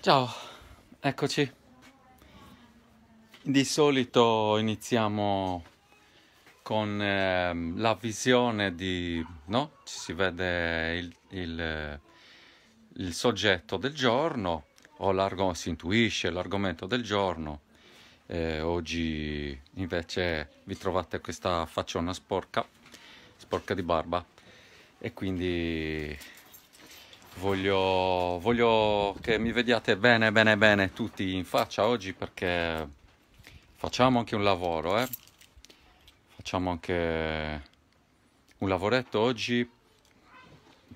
Ciao, eccoci. Di solito iniziamo con eh, la visione di... no? Ci si vede il, il, il soggetto del giorno o si intuisce l'argomento del giorno. Eh, oggi invece vi trovate questa facciona sporca, sporca di barba e quindi Voglio, voglio, che mi vediate bene bene bene tutti in faccia oggi perché facciamo anche un lavoro eh? facciamo anche un lavoretto oggi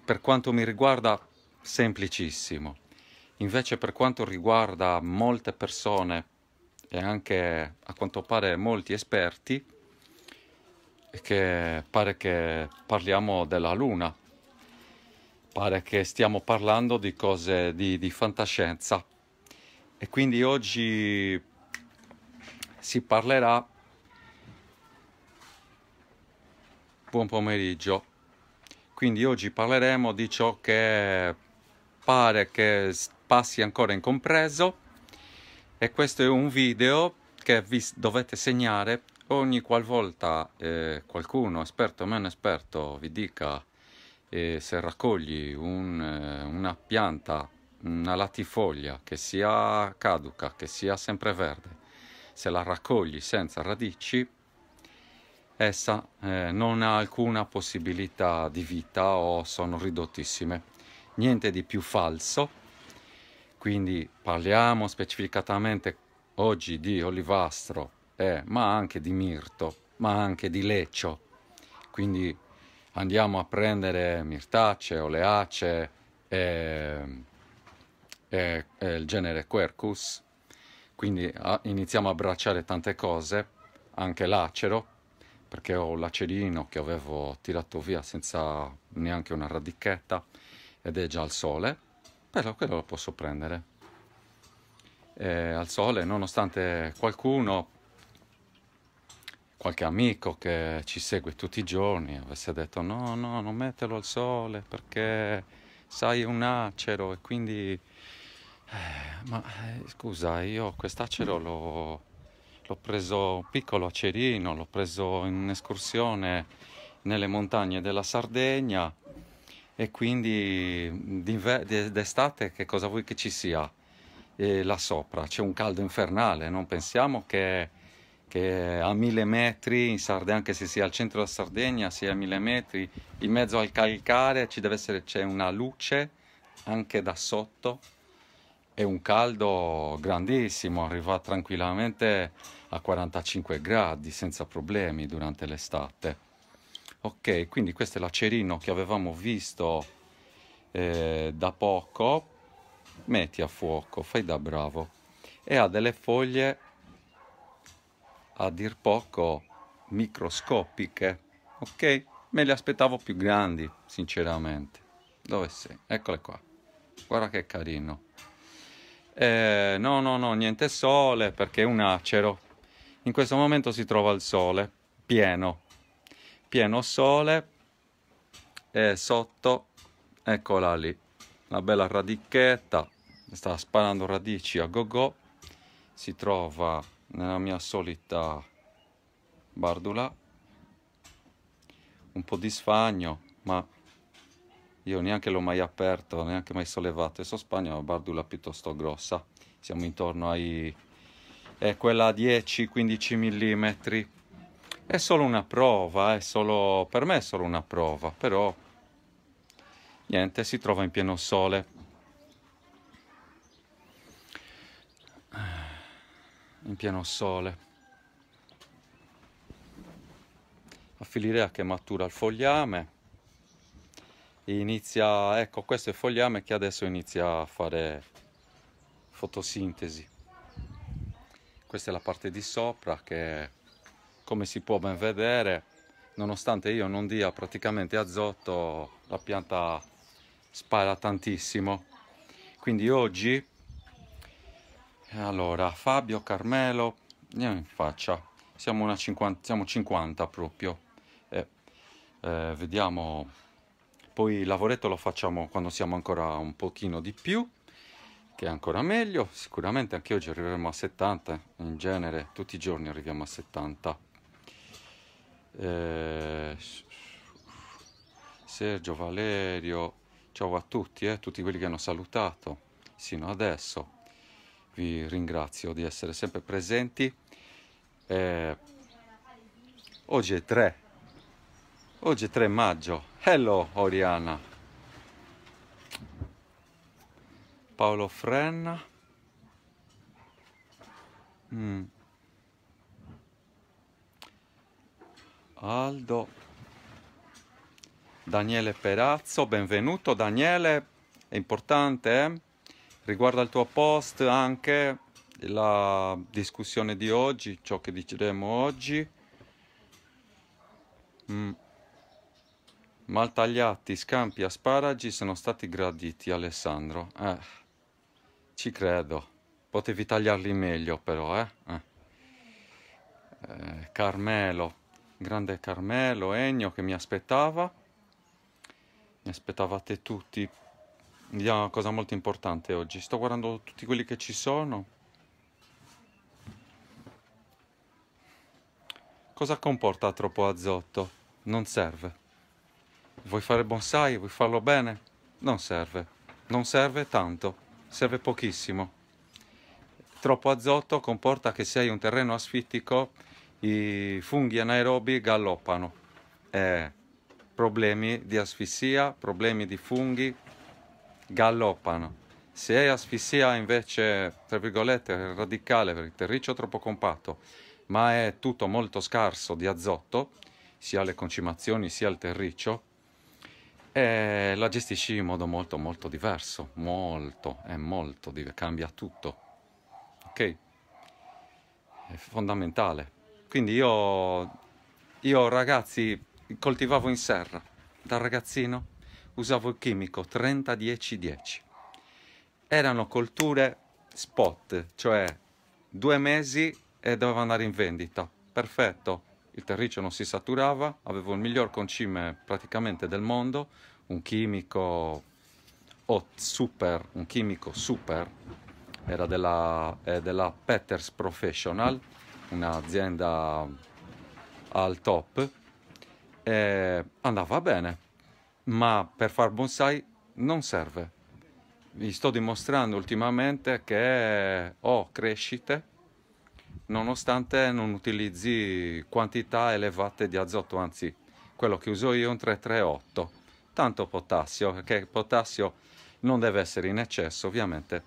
per quanto mi riguarda semplicissimo invece per quanto riguarda molte persone e anche a quanto pare molti esperti che pare che parliamo della luna pare che stiamo parlando di cose di, di fantascienza e quindi oggi si parlerà buon pomeriggio quindi oggi parleremo di ciò che pare che passi ancora incompreso e questo è un video che vi dovete segnare ogni qualvolta eh, qualcuno esperto o meno esperto vi dica e se raccogli un, eh, una pianta, una latifoglia che sia caduca, che sia sempreverde, se la raccogli senza radici, essa eh, non ha alcuna possibilità di vita o sono ridottissime. Niente di più falso. Quindi parliamo specificatamente oggi di olivastro, eh, ma anche di mirto, ma anche di leccio. Quindi andiamo a prendere mirtacee, oleacee e, e, e il genere Quercus, quindi a, iniziamo a bracciare tante cose, anche l'acero, perché ho l'acerino che avevo tirato via senza neanche una radichetta ed è già al sole, però quello lo posso prendere. E al sole, nonostante qualcuno qualche amico che ci segue tutti i giorni avesse detto no, no, non metterlo al sole perché sai un acero e quindi... Eh, ma eh, scusa, io quest'acero l'ho, l'ho preso un piccolo acerino, l'ho preso in escursione nelle montagne della Sardegna e quindi d'estate che cosa vuoi che ci sia eh, là sopra? C'è un caldo infernale, non pensiamo che che a mille metri, in Sardegna, anche se sia al centro della Sardegna, sia a mille metri, in mezzo al calcare ci deve essere, c'è una luce anche da sotto e un caldo grandissimo, arriva tranquillamente a 45 gradi senza problemi durante l'estate. Ok, quindi questo è l'acerino che avevamo visto eh, da poco, metti a fuoco, fai da bravo e ha delle foglie a dir poco microscopiche, ok? Me le aspettavo più grandi, sinceramente. Dove sei? Eccole qua. Guarda che carino. Eh, no, no, no, niente sole perché è un acero. In questo momento si trova il sole, pieno. Pieno sole. E sotto, eccola lì, una bella radichetta. Sta sparando radici a go-go. Si trova nella mia solita bardula un po' di sfagno ma io neanche l'ho mai aperto neanche mai sollevato questo spagno è una bardula piuttosto grossa siamo intorno ai è quella 10-15 mm è solo una prova è solo per me è solo una prova però niente si trova in pieno sole in pieno sole. Affilia che matura il fogliame. inizia, ecco, questo è il fogliame che adesso inizia a fare fotosintesi. Questa è la parte di sopra che, come si può ben vedere, nonostante io non dia praticamente azoto, la pianta spara tantissimo. Quindi oggi allora, Fabio, Carmelo, andiamo in faccia. Siamo, una 50, siamo 50 proprio. Eh, eh, vediamo, poi il lavoretto lo facciamo quando siamo ancora un pochino di più, che è ancora meglio. Sicuramente anche oggi arriveremo a 70, in genere tutti i giorni arriviamo a 70. Eh, Sergio, Valerio, ciao a tutti, eh, tutti quelli che hanno salutato sino adesso vi ringrazio di essere sempre presenti. Eh, oggi è 3, oggi è 3 maggio. Hello Oriana. Paolo Frenna. Mm. Aldo. Daniele Perazzo, benvenuto Daniele, è importante. Eh? Riguardo al tuo post anche la discussione di oggi, ciò che decideremo oggi. Mm. Mal tagliati, scampi, asparagi sono stati graditi, Alessandro. Eh, ci credo. Potevi tagliarli meglio però, eh? eh. eh Carmelo, grande Carmelo, Ennio che mi aspettava. Mi aspettavate tutti Vediamo una cosa molto importante oggi. Sto guardando tutti quelli che ci sono. Cosa comporta troppo azoto? Non serve. Vuoi fare bonsai? Vuoi farlo bene? Non serve. Non serve tanto. Serve pochissimo. Troppo azoto comporta che se hai un terreno asfittico i funghi anaerobi galoppano. Eh, problemi di asfissia, problemi di funghi, galloppano. Se è asfissia invece, tra virgolette, radicale, perché il terriccio è troppo compatto, ma è tutto molto scarso di azoto, sia le concimazioni sia il terriccio, e eh, la gestisci in modo molto molto diverso, molto, è molto, cambia tutto, ok? È fondamentale. Quindi io, io ragazzi coltivavo in serra, da ragazzino, usavo il chimico 30-10-10. Erano colture spot, cioè due mesi e doveva andare in vendita. Perfetto, il terriccio non si saturava, avevo il miglior concime praticamente del mondo, un chimico oh, super, un chimico super, era della, della Peters Professional, un'azienda al top, e andava bene ma per far bonsai non serve. Vi sto dimostrando ultimamente che ho crescite nonostante non utilizzi quantità elevate di azoto, anzi quello che uso io è un 338, tanto potassio, perché il potassio non deve essere in eccesso ovviamente,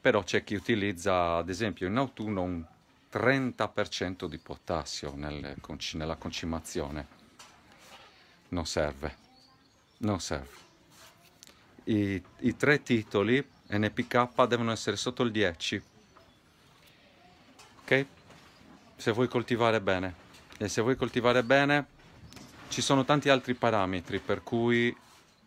però c'è chi utilizza ad esempio in autunno un 30% di potassio nel, nella concimazione, non serve non serve. I, I, tre titoli NPK devono essere sotto il 10. Ok? Se vuoi coltivare bene. E se vuoi coltivare bene, ci sono tanti altri parametri per cui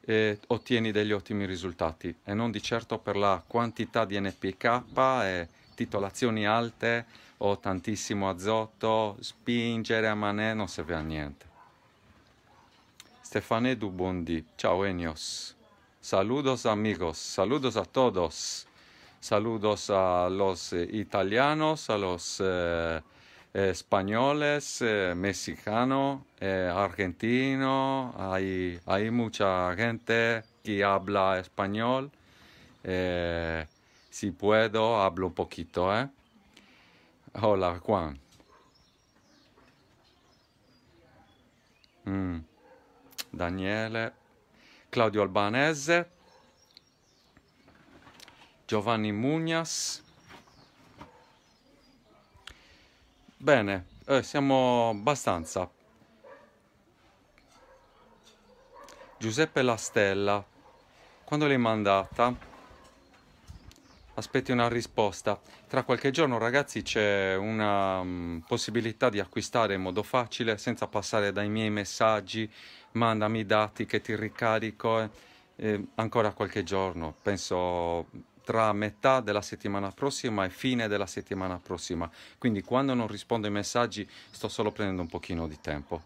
eh, ottieni degli ottimi risultati. E non di certo per la quantità di NPK e eh, titolazioni alte o tantissimo azoto, spingere a manè, non serve a niente. Stefané Dubundi, Chao, Enios. Saludos amigos, saludos a todos. Saludos a los eh, italianos, a los eh, españoles, eh, mexicanos, argentinos. Hay, mucha gente que habla español. si puedo, hablo un poquito. Hola, Juan. Mm. Daniele, Claudio Albanese, Giovanni Mugnas. Bene, eh, siamo abbastanza. Giuseppe La Stella, quando l'hai mandata? Aspetti una risposta. Tra qualche giorno, ragazzi, c'è una um, possibilità di acquistare in modo facile, senza passare dai miei messaggi mandami i dati che ti ricarico eh, eh, ancora qualche giorno, penso tra metà della settimana prossima e fine della settimana prossima. Quindi quando non rispondo ai messaggi sto solo prendendo un pochino di tempo.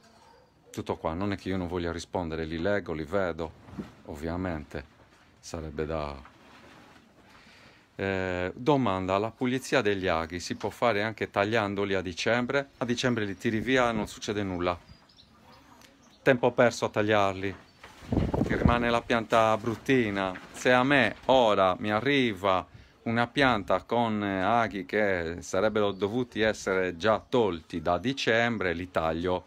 Tutto qua, non è che io non voglia rispondere, li leggo, li vedo, ovviamente sarebbe da... Eh, domanda, la pulizia degli aghi si può fare anche tagliandoli a dicembre? A dicembre li tiri via e non succede nulla tempo perso a tagliarli, che rimane la pianta bruttina. Se a me ora mi arriva una pianta con eh, aghi che sarebbero dovuti essere già tolti da dicembre, li taglio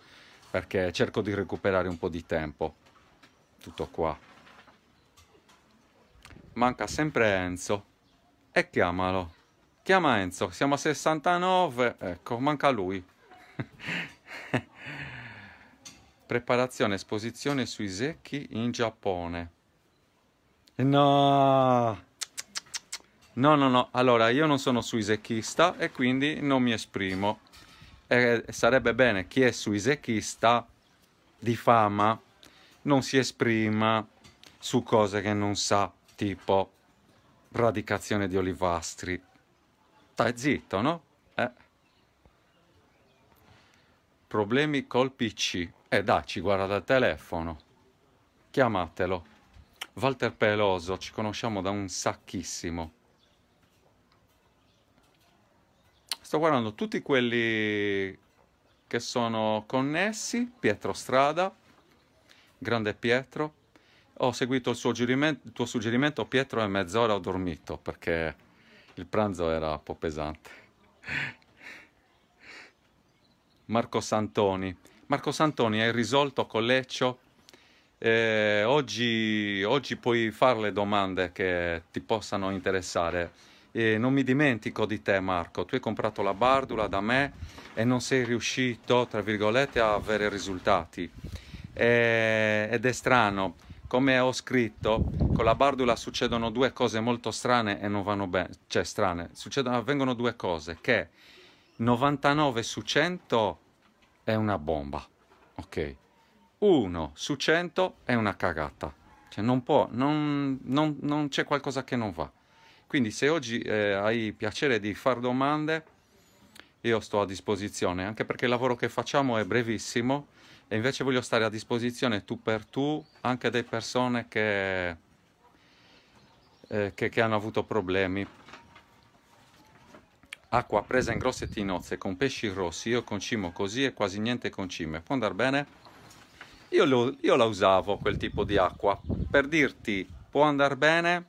perché cerco di recuperare un po' di tempo. Tutto qua. Manca sempre Enzo. E chiamalo. Chiama Enzo, siamo a 69, ecco, manca lui. Preparazione esposizione sui secchi in Giappone. No! No, no, no. Allora, io non sono suisecchista e quindi non mi esprimo. Eh, sarebbe bene chi è suisecchista di fama non si esprima su cose che non sa, tipo radicazione di olivastri. Stai zitto, no? Eh. Problemi col PC. E eh, ci guarda dal telefono. Chiamatelo. Walter Peloso, ci conosciamo da un sacchissimo. Sto guardando tutti quelli che sono connessi, Pietro Strada, grande Pietro. Ho seguito il, suo il tuo suggerimento, Pietro, e mezz'ora ho dormito perché il pranzo era un po' pesante. Marco Santoni, Marco Santoni, hai risolto Colleccio? Eh, oggi, oggi, puoi fare le domande che ti possano interessare. E non mi dimentico di te Marco, tu hai comprato la bardula da me e non sei riuscito, tra virgolette, a avere risultati. E, ed è strano, come ho scritto, con la bardula succedono due cose molto strane e non vanno bene, cioè strane, succedono, avvengono due cose, che 99 su 100 è una bomba, ok? Uno su cento è una cagata, cioè non può, non, non, non c'è qualcosa che non va. Quindi se oggi eh, hai piacere di far domande, io sto a disposizione, anche perché il lavoro che facciamo è brevissimo e invece voglio stare a disposizione tu per tu anche delle persone che, eh, che, che hanno avuto problemi acqua presa in grosse tinozze con pesci rossi, io concimo così e quasi niente concime, può andare bene? Io, lo, io la usavo quel tipo di acqua, per dirti può andare bene,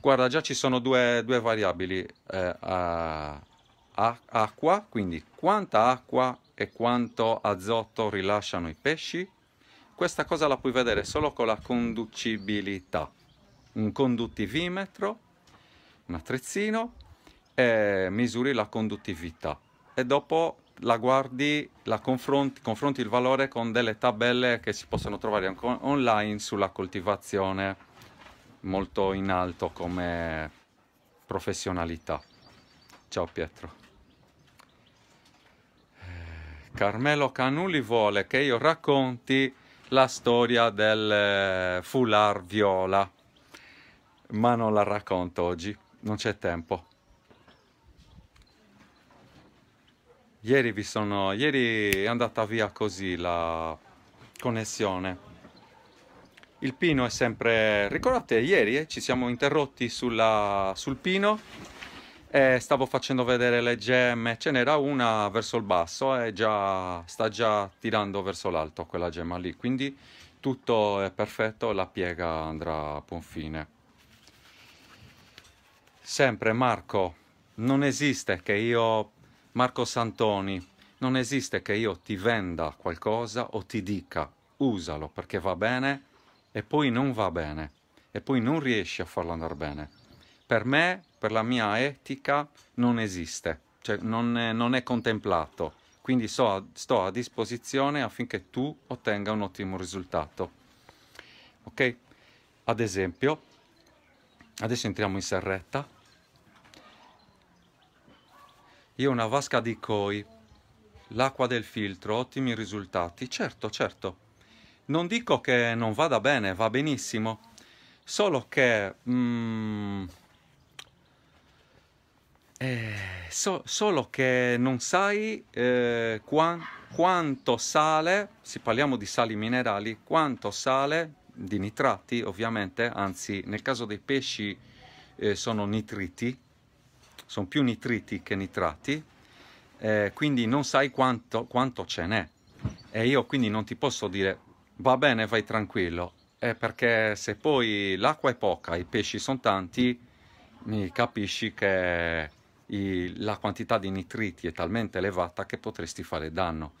guarda già ci sono due, due variabili, eh, a, a, acqua, quindi quanta acqua e quanto azoto rilasciano i pesci, questa cosa la puoi vedere solo con la conducibilità, un conduttivimetro, un attrezzino, eh, misuri la conduttività e dopo la guardi, la confronti, confronti il valore con delle tabelle che si possono trovare anche online sulla coltivazione molto in alto come professionalità. Ciao Pietro. Eh, Carmelo Canuli vuole che io racconti la storia del eh, foulard viola, ma non la racconto oggi, non c'è tempo. Ieri, vi sono, ieri è andata via così la connessione. Il pino è sempre... Ricordate, ieri eh, ci siamo interrotti sulla, sul pino e stavo facendo vedere le gemme. Ce n'era una verso il basso e eh, già, sta già tirando verso l'alto quella gemma lì. Quindi tutto è perfetto, la piega andrà a buon fine. Sempre Marco, non esiste che io Marco Santoni, non esiste che io ti venda qualcosa o ti dica usalo perché va bene e poi non va bene e poi non riesci a farlo andare bene. Per me, per la mia etica, non esiste, cioè non è, non è contemplato. Quindi so sto a disposizione affinché tu ottenga un ottimo risultato. Ok? Ad esempio, adesso entriamo in serretta. Io una vasca di koi, l'acqua del filtro, ottimi risultati. Certo, certo. Non dico che non vada bene, va benissimo. Solo che... Mm, eh, so, solo che non sai eh, qua, quanto sale, se parliamo di sali minerali, quanto sale di nitrati ovviamente, anzi nel caso dei pesci eh, sono nitriti, sono più nitriti che nitrati, eh, quindi non sai quanto, quanto ce n'è. E io quindi non ti posso dire va bene, vai tranquillo, eh, perché se poi l'acqua è poca, i pesci sono tanti, mi capisci che i, la quantità di nitriti è talmente elevata che potresti fare danno.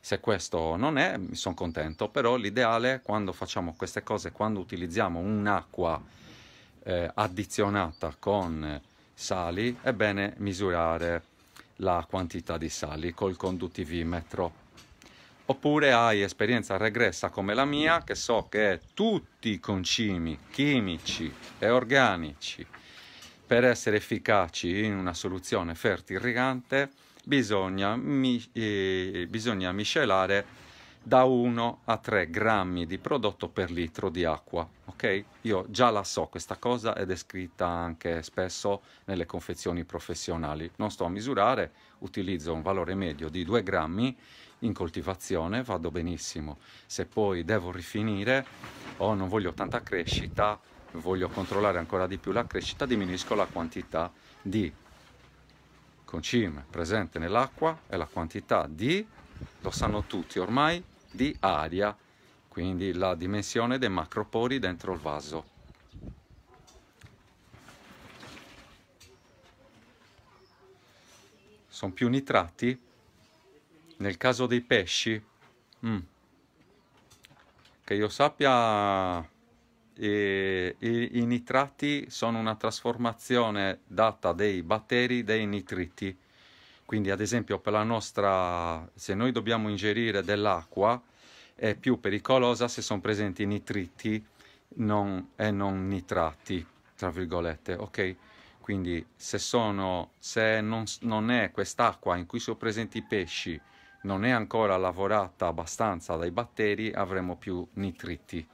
Se questo non è, mi sono contento, però l'ideale quando facciamo queste cose, quando utilizziamo un'acqua eh, addizionata con sali è bene misurare la quantità di sali col conduttivimetro. Oppure hai esperienza regressa come la mia, che so che tutti i concimi chimici e organici, per essere efficaci in una soluzione fertirrigante, bisogna, eh, bisogna miscelare da 1 a 3 grammi di prodotto per litro di acqua. Ok? Io già la so questa cosa ed è scritta anche spesso nelle confezioni professionali. Non sto a misurare, utilizzo un valore medio di 2 grammi in coltivazione, vado benissimo. Se poi devo rifinire o oh, non voglio tanta crescita, voglio controllare ancora di più la crescita, diminuisco la quantità di concime presente nell'acqua e la quantità di, lo sanno tutti ormai, di aria, quindi la dimensione dei macropori dentro il vaso. Sono più nitrati? Nel caso dei pesci, mm. che io sappia, i, i, i nitrati sono una trasformazione data dei batteri dei nitriti quindi ad esempio per la nostra, se noi dobbiamo ingerire dell'acqua, è più pericolosa se sono presenti nitriti non, e non nitrati, tra virgolette, ok? Quindi se, sono, se non, non è quest'acqua in cui sono presenti i pesci, non è ancora lavorata abbastanza dai batteri, avremo più nitriti.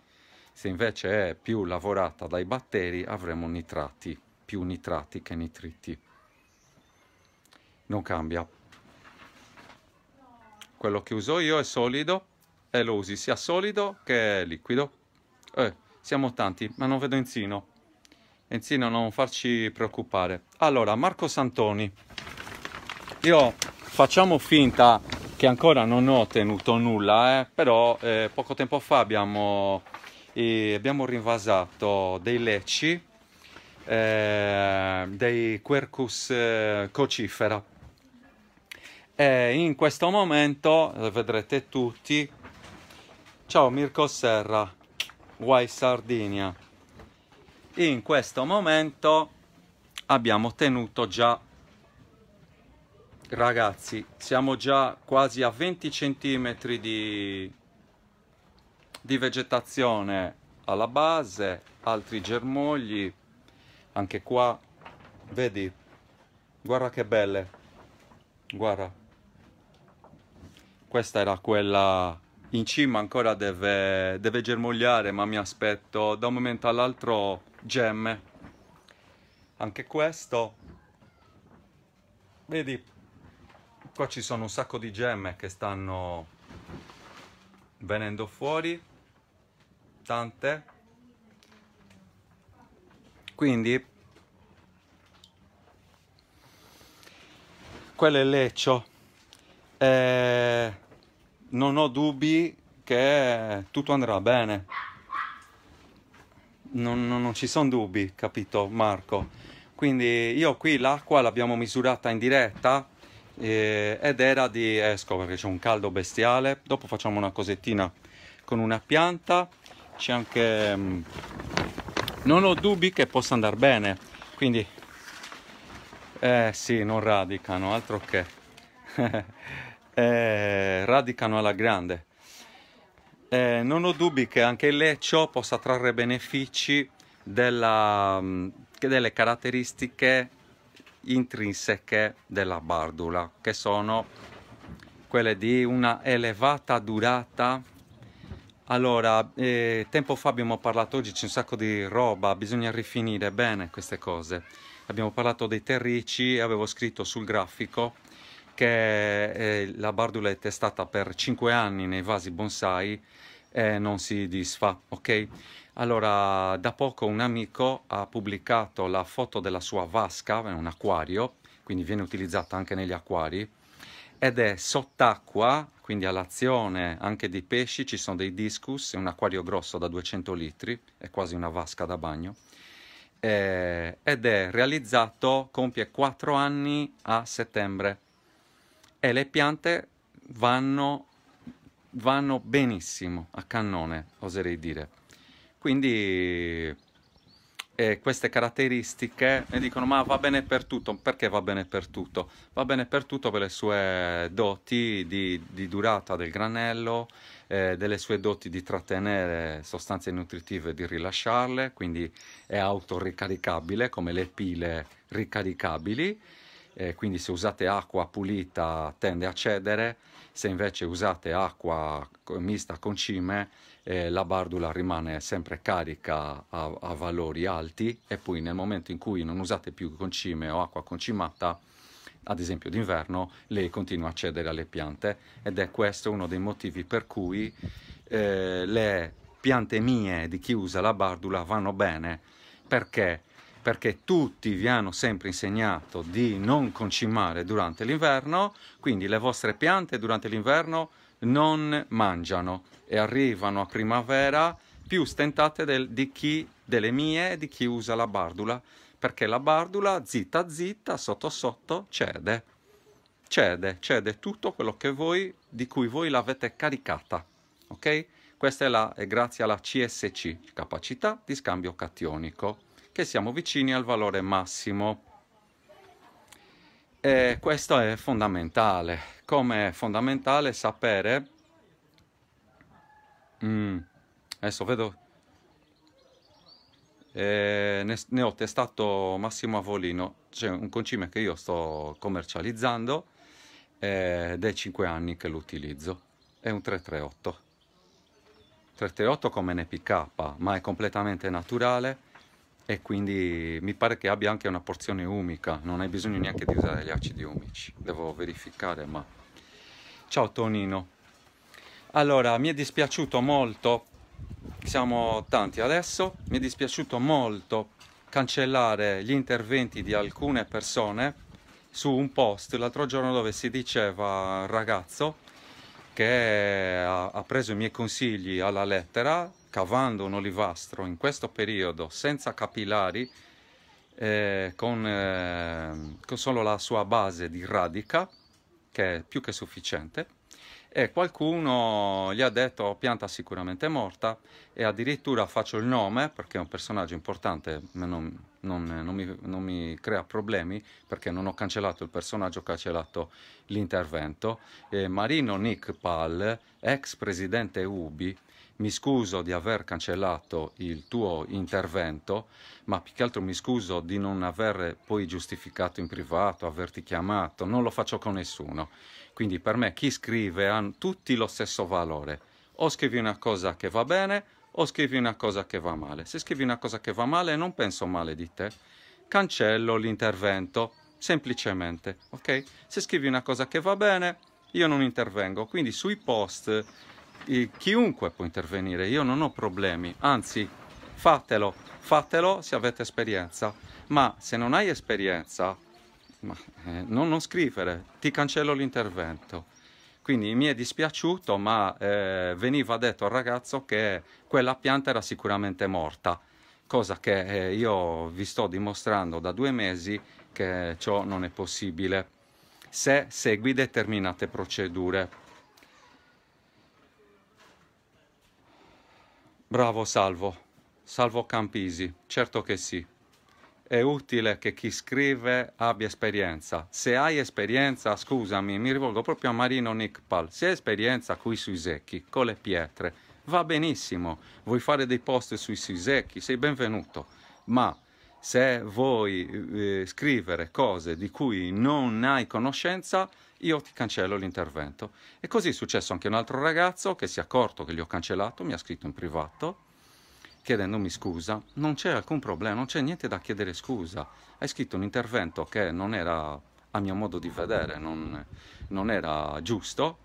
Se invece è più lavorata dai batteri, avremo nitrati, più nitrati che nitriti non cambia. Quello che uso io è solido e lo usi sia solido che liquido. Eh, siamo tanti, ma non vedo Enzino. Enzino, non farci preoccupare. Allora, Marco Santoni. Io facciamo finta che ancora non ho ottenuto nulla, eh, però eh, poco tempo fa abbiamo, eh, abbiamo rinvasato dei lecci eh, dei Quercus eh, cocifera e in questo momento vedrete tutti ciao Mirko Serra Why Sardinia in questo momento abbiamo tenuto già ragazzi siamo già quasi a 20 centimetri di, di vegetazione alla base altri germogli anche qua vedi guarda che belle guarda questa era quella in cima ancora deve, deve germogliare ma mi aspetto da un momento all'altro gemme anche questo vedi qua ci sono un sacco di gemme che stanno venendo fuori tante quindi quello è il leccio e eh, non ho dubbi che tutto andrà bene. Non, non, non ci sono dubbi, capito Marco? Quindi io qui l'acqua l'abbiamo misurata in diretta eh, ed era di esco eh, perché c'è un caldo bestiale. Dopo facciamo una cosettina con una pianta. C'è anche... Mm, non ho dubbi che possa andare bene. Quindi... Eh sì, non radicano, altro che... eh, radicano alla grande. Eh, non ho dubbi che anche il Leccio possa trarre benefici della, mm, delle caratteristiche intrinseche della bardula, che sono quelle di una elevata durata. Allora, eh, tempo fa abbiamo parlato, oggi c'è un sacco di roba, bisogna rifinire bene queste cose. Abbiamo parlato dei terrici, avevo scritto sul grafico perché eh, la bardula è testata per 5 anni nei vasi bonsai e non si disfa, ok? Allora, da poco un amico ha pubblicato la foto della sua vasca, è un acquario, quindi viene utilizzata anche negli acquari, ed è sott'acqua, quindi all'azione anche dei pesci, ci sono dei discus, è un acquario grosso da 200 litri, è quasi una vasca da bagno, eh, ed è realizzato, compie 4 anni a settembre e le piante vanno, vanno benissimo a cannone, oserei dire. Quindi eh, queste caratteristiche mi dicono ma va bene per tutto, perché va bene per tutto? Va bene per tutto per le sue doti di, di durata del granello, eh, delle sue doti di trattenere sostanze nutritive e di rilasciarle, quindi è autoricaricabile come le pile ricaricabili eh, quindi se usate acqua pulita tende a cedere, se invece usate acqua mista con cime eh, la bardula rimane sempre carica a, a, valori alti e poi nel momento in cui non usate più concime o acqua concimata, ad esempio d'inverno, lei continua a cedere alle piante ed è questo uno dei motivi per cui eh, le piante mie di chi usa la bardula vanno bene perché perché tutti vi hanno sempre insegnato di non concimare durante l'inverno, quindi le vostre piante durante l'inverno non mangiano e arrivano a primavera più stentate del, di chi, delle mie, e di chi usa la bardula, perché la bardula zitta zitta, sotto sotto, cede. Cede, cede tutto quello che voi, di cui voi l'avete caricata, ok? Questa è, la, è grazie alla CSC, capacità di scambio cationico che siamo vicini al valore massimo. E questo è fondamentale, come è fondamentale sapere... Mm, adesso vedo... E eh, ne, ne ho testato Massimo Avolino, c'è un concime che io sto commercializzando eh, ed è 5 anni che lo utilizzo, è un 338. 338 come NPK, ma è completamente naturale, e quindi mi pare che abbia anche una porzione umica, non hai bisogno neanche di usare gli acidi umici, devo verificare ma... Ciao Tonino, allora mi è dispiaciuto molto, siamo tanti adesso, mi è dispiaciuto molto cancellare gli interventi di alcune persone su un post l'altro giorno dove si diceva ragazzo che ha, preso i miei consigli alla lettera cavando un olivastro in questo periodo senza capillari, eh, con, eh, con solo la sua base di radica, che è più che sufficiente, e qualcuno gli ha detto pianta sicuramente morta e addirittura faccio il nome perché è un personaggio importante ma non, non, non, mi, non mi, crea problemi perché non ho cancellato il personaggio ho cancellato l'intervento eh, Marino Nick Pal ex presidente Ubi mi scuso di aver cancellato il tuo intervento, ma più che altro mi scuso di non aver poi giustificato in privato, averti chiamato, non lo faccio con nessuno. Quindi per me chi scrive ha tutti lo stesso valore. O scrivi una cosa che va bene o scrivi una cosa che va male. Se scrivi una cosa che va male non penso male di te, cancello l'intervento, semplicemente, ok? Se scrivi una cosa che va bene, io non intervengo. Quindi sui post chiunque può intervenire, io non ho problemi, anzi fatelo, fatelo se avete esperienza, ma se non hai esperienza, ma, eh, non, non, scrivere, ti cancello l'intervento. Quindi mi è dispiaciuto, ma eh, veniva detto al ragazzo che quella pianta era sicuramente morta, cosa che eh, io vi sto dimostrando da due mesi che ciò non è possibile se segui determinate procedure. Bravo Salvo, Salvo Campisi, certo che sì. È utile che chi scrive abbia esperienza. Se hai esperienza, scusami, mi rivolgo proprio a Marino Nickpal, se hai esperienza qui sui secchi, con le pietre, va benissimo. Vuoi fare dei post sui, secchi, sei benvenuto. Ma se vuoi eh, scrivere cose di cui non hai conoscenza, io ti cancello l'intervento. E così è successo anche un altro ragazzo che si è accorto che gli ho cancellato, mi ha scritto in privato chiedendomi scusa, non c'è alcun problema, non c'è niente da chiedere scusa. Hai scritto un intervento che non era, a mio modo di vedere, non, non era giusto,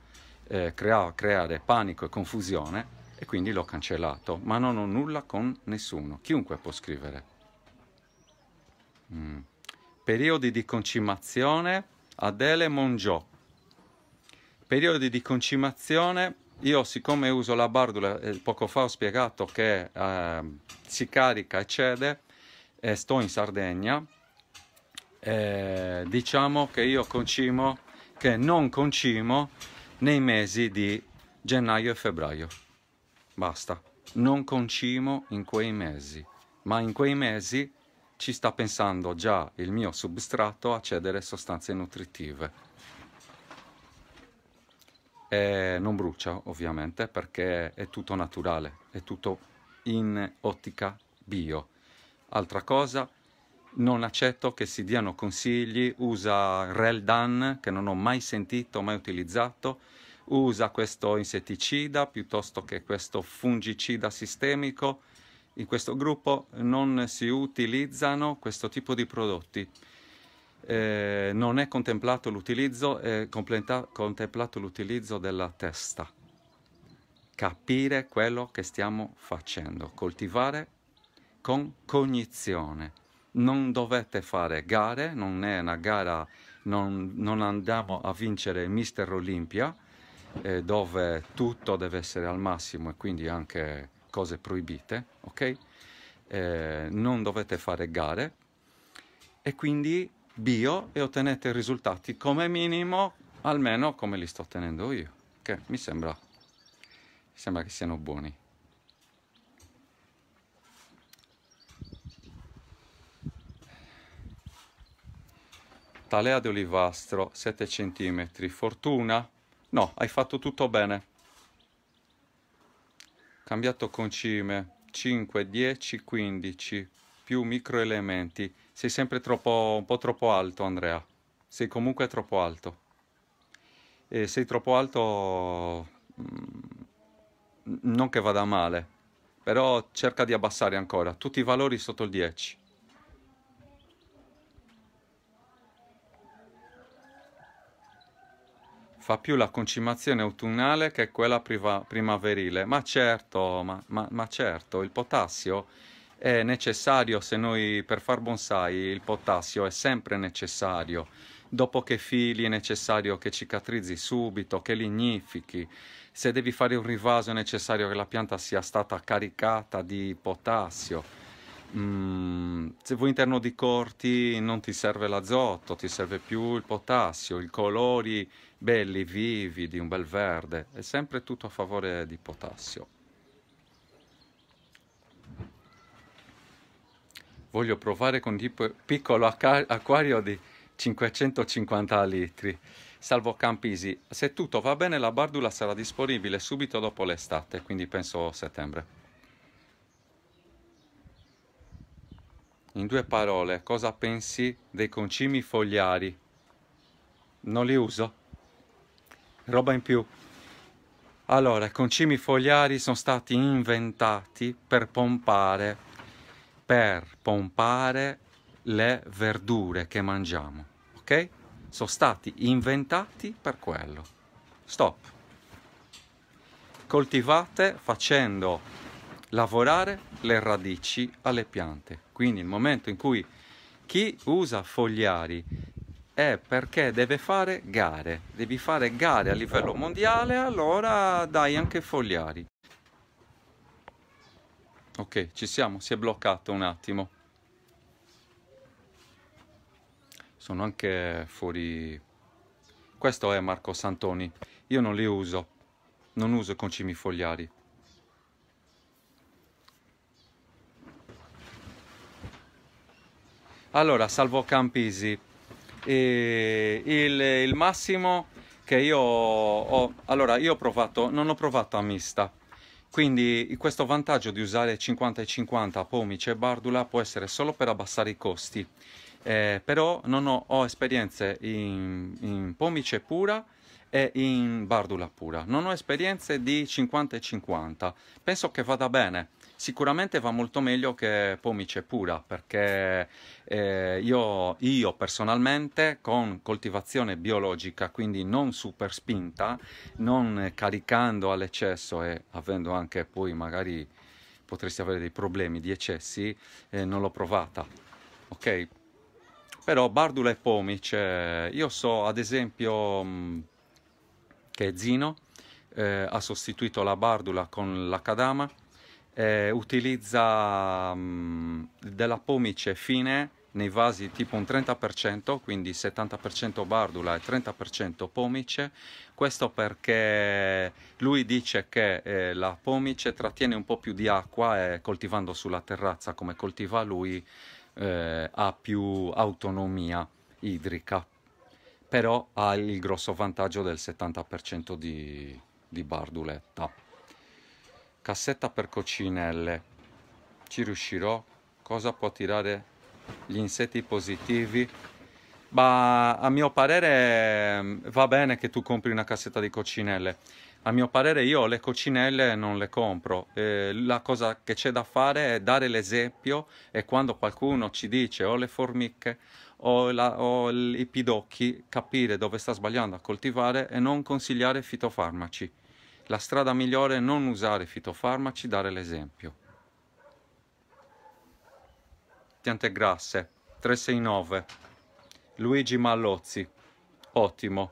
eh, creava creare panico e confusione e quindi l'ho cancellato, ma non ho nulla con nessuno, chiunque può scrivere. Mm. Periodi di concimazione Adele Mongeau. Periodi di concimazione, io siccome uso la bardula, eh, poco fa ho spiegato che eh, si carica e cede, e sto in Sardegna, eh, diciamo che io concimo, che non concimo nei mesi di gennaio e febbraio. Basta, non concimo in quei mesi, ma in quei mesi ci sta pensando già il mio substrato a cedere sostanze nutritive. E non brucia ovviamente perché è tutto naturale, è tutto in ottica bio. Altra cosa, non accetto che si diano consigli, usa Reldan che non ho mai sentito, mai utilizzato, usa questo insetticida piuttosto che questo fungicida sistemico, in questo gruppo non si utilizzano questo tipo di prodotti. Eh, non è contemplato l'utilizzo, è contemplato l'utilizzo della testa. Capire quello che stiamo facendo, coltivare con cognizione. Non dovete fare gare, non è una gara, non, non andiamo a vincere Mister Olimpia, eh, dove tutto deve essere al massimo e quindi anche cose proibite, ok? Eh, non dovete fare gare e quindi bio e ottenete risultati come minimo almeno come li sto ottenendo io, che mi sembra, sembra che siano buoni. Talea di olivastro 7 cm, fortuna? No, hai fatto tutto bene cambiato concime 5, 10, 15 più microelementi. Sei sempre troppo, un po' troppo alto, Andrea. Sei comunque troppo alto. E sei troppo alto, mm, non che vada male, però cerca di abbassare ancora tutti i valori sotto il 10. fa più la concimazione autunnale che quella primaverile. Ma certo, ma, ma, ma certo, il potassio è necessario se noi per far bonsai il potassio è sempre necessario dopo che fili è necessario che cicatrizzi subito, che lignifichi. Se devi fare un rivaso è necessario che la pianta sia stata caricata di potassio. Mm, se vuoi interno di corti non ti serve l'azoto, ti serve più il potassio, i colori belli, vividi, un bel verde, è sempre tutto a favore di potassio. Voglio provare con un piccolo acquario di 550 litri. Salvo Campisi, se tutto va bene la bardula sarà disponibile subito dopo l'estate, quindi penso settembre. In due parole, cosa pensi dei concimi fogliari? Non li uso? roba in più. Allora, i concimi fogliari sono stati inventati per pompare, per pompare le verdure che mangiamo, ok? Sono stati inventati per quello. Stop. Coltivate facendo lavorare le radici alle piante. Quindi il momento in cui chi usa fogliari è perché deve fare gare, devi fare gare a livello mondiale, allora dai anche fogliari. Ok, ci siamo, si è bloccato un attimo. Sono anche fuori... Questo è Marco Santoni, io non li uso, non uso concimi fogliari. Allora, Salvo Campisi, e il, il massimo che io ho, allora io ho provato, non ho provato a mista, quindi questo vantaggio di usare 50 e 50 pomice e bardula può essere solo per abbassare i costi, eh, però non ho, ho esperienze in, in, pomice pura e in bardula pura, non ho esperienze di 50 e 50, penso che vada bene sicuramente va molto meglio che pomice pura perché eh, io, io, personalmente con coltivazione biologica quindi non super spinta non caricando all'eccesso e avendo anche poi magari potresti avere dei problemi di eccessi eh, non l'ho provata ok però bardula e pomice io so ad esempio mh, mm, che Zino eh, ha sostituito la bardula con la cadama eh, utilizza mh, mm, della pomice fine nei vasi tipo un 30%, quindi 70% bardula e 30% pomice, questo perché lui dice che eh, la pomice trattiene un po' più di acqua e eh, coltivando sulla terrazza come coltiva lui eh, ha più autonomia idrica, però ha il grosso vantaggio del 70% di, di barduletta. Cassetta per coccinelle. Ci riuscirò? Cosa può tirare gli insetti positivi? Ma a mio parere mm, va bene che tu compri una cassetta di coccinelle. A mio parere io le coccinelle non le compro. Eh, la cosa che c'è da fare è dare l'esempio e quando qualcuno ci dice o le formiche o, la, o i pidocchi capire dove sta sbagliando a coltivare e non consigliare fitofarmaci. La strada migliore è non usare fitofarmaci, dare l'esempio. Piante grasse, 369. Luigi Mallozzi, ottimo.